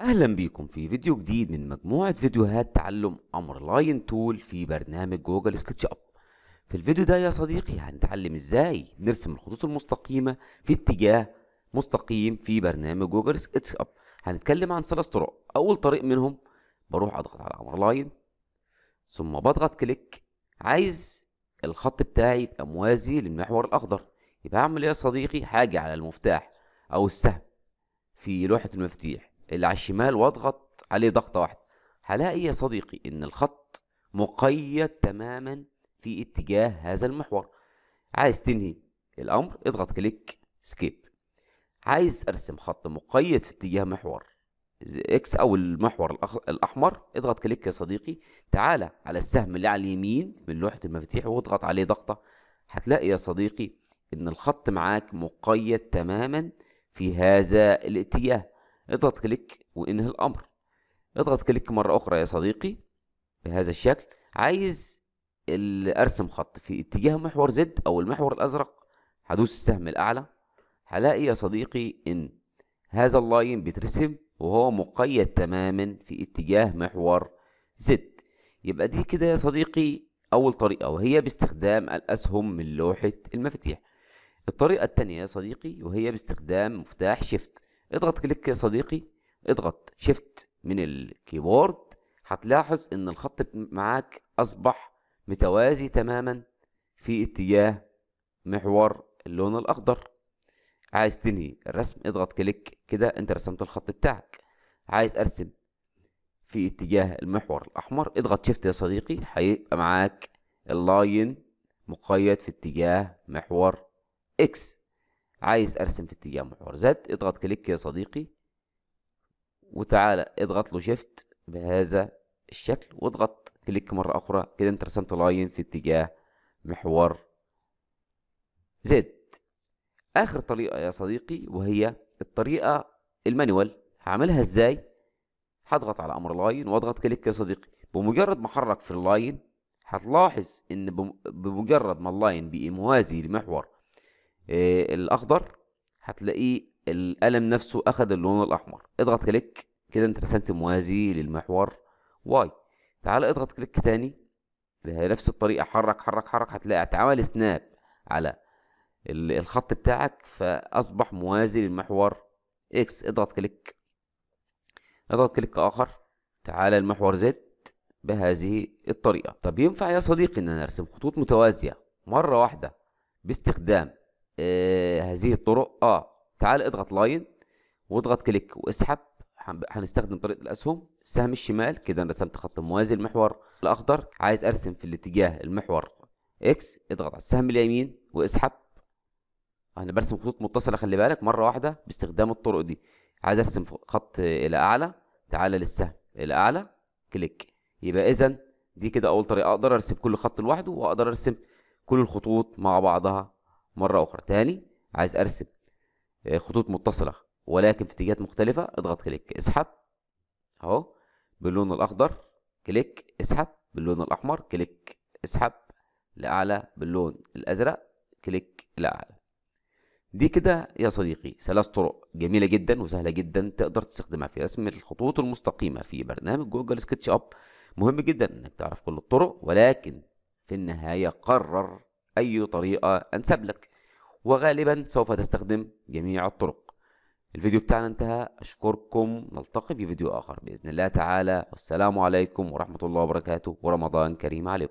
اهلا بيكم في فيديو جديد من مجموعه فيديوهات تعلم امر لاين تول في برنامج جوجل سكتش اب في الفيديو ده يا صديقي هنتعلم ازاي نرسم الخطوط المستقيمه في اتجاه مستقيم في برنامج جوجل سكتش اب هنتكلم عن ثلاث طرق اول طريق منهم بروح اضغط على امر لاين ثم بضغط كليك عايز الخط بتاعي يبقى موازي للمحور الاخضر يبقى اعمل ايه يا صديقي هاجي على المفتاح او السهم في لوحه المفاتيح اللي على الشمال واضغط عليه ضغطة واحدة هلاقي يا صديقي إن الخط مقيد تماما في اتجاه هذا المحور عايز تنهي الأمر اضغط كليك سكيب عايز أرسم خط مقيد في اتجاه محور اكس او المحور الاحمر اضغط كليك يا صديقي تعالى على السهم اللي على اليمين من لوحه المفاتيح واضغط عليه ضغطه هتلاقي يا صديقي ان الخط معاك مقيد تماما في هذا الاتجاه اضغط كليك وانهي الامر اضغط كليك مرة اخرى يا صديقي بهذا الشكل عايز ارسم خط في اتجاه محور زد او المحور الازرق هدوس السهم الاعلى هلاقي يا صديقي ان هذا اللاين بيترسم وهو مقيد تماما في اتجاه محور زد يبقى دي كده يا صديقي اول طريقة وهي باستخدام الاسهم من لوحة المفاتيح الطريقة التانية يا صديقي وهي باستخدام مفتاح شيفت اضغط كليك يا صديقي اضغط شيفت من الكيبورد هتلاحظ ان الخط معاك اصبح متوازي تماما في اتجاه محور اللون الاخضر عايز تنهي الرسم اضغط كليك كده انت رسمت الخط بتاعك عايز ارسم في اتجاه المحور الاحمر اضغط شيفت يا صديقي هيبقى معاك اللاين مقيد في اتجاه محور اكس عايز ارسم في اتجاه محور زد اضغط كليك يا صديقي وتعالى اضغط له شيفت بهذا الشكل واضغط كليك مرة أخرى كده أنت رسمت لاين في اتجاه محور زد آخر طريقة يا صديقي وهي الطريقة المانيوال هعملها إزاي؟ هضغط على أمر لاين واضغط كليك يا صديقي بمجرد ما أحرك في اللاين هتلاحظ إن بمجرد ما اللاين بقي موازي لمحور آه، الاخضر هتلاقيه القلم نفسه اخد اللون الاحمر اضغط كليك كده انت رسمت موازي للمحور واي تعال اضغط كليك تاني بنفس الطريقه حرك حرك حرك هتلاقي اتعمل سناب على الخط بتاعك فاصبح موازي للمحور اكس اضغط كليك اضغط كليك اخر تعال المحور زد بهذه الطريقه طب ينفع يا صديقي ان انا ارسم خطوط متوازيه مره واحده باستخدام آه، هذه الطرق اه تعال اضغط لاين واضغط كليك واسحب هنستخدم طريقه الاسهم السهم الشمال كده انا رسمت خط موازي المحور الاخضر عايز ارسم في الاتجاه المحور اكس اضغط على السهم اليمين واسحب انا برسم خطوط متصله خلي بالك مره واحده باستخدام الطرق دي عايز ارسم خط الى اعلى تعالى للسهم الى اعلى كليك يبقى اذا دي كده اول طريقه اقدر ارسم كل خط لوحده واقدر ارسم كل الخطوط مع بعضها مرة أخرى تاني عايز أرسم آه، خطوط متصلة ولكن في اتجاهات مختلفة اضغط كليك اسحب أهو باللون الأخضر كليك اسحب باللون الأحمر كليك اسحب لأعلى باللون الأزرق كليك لأعلى دي كده يا صديقي ثلاث طرق جميلة جدا وسهلة جدا تقدر تستخدمها في رسم الخطوط المستقيمة في برنامج جوجل سكتش أب مهم جدا إنك تعرف كل الطرق ولكن في النهاية قرر أي طريقة أنسب لك وغالبا سوف تستخدم جميع الطرق الفيديو بتاعنا انتهى أشكركم نلتقي بفيديو آخر بإذن الله تعالى والسلام عليكم ورحمة الله وبركاته ورمضان كريم عليكم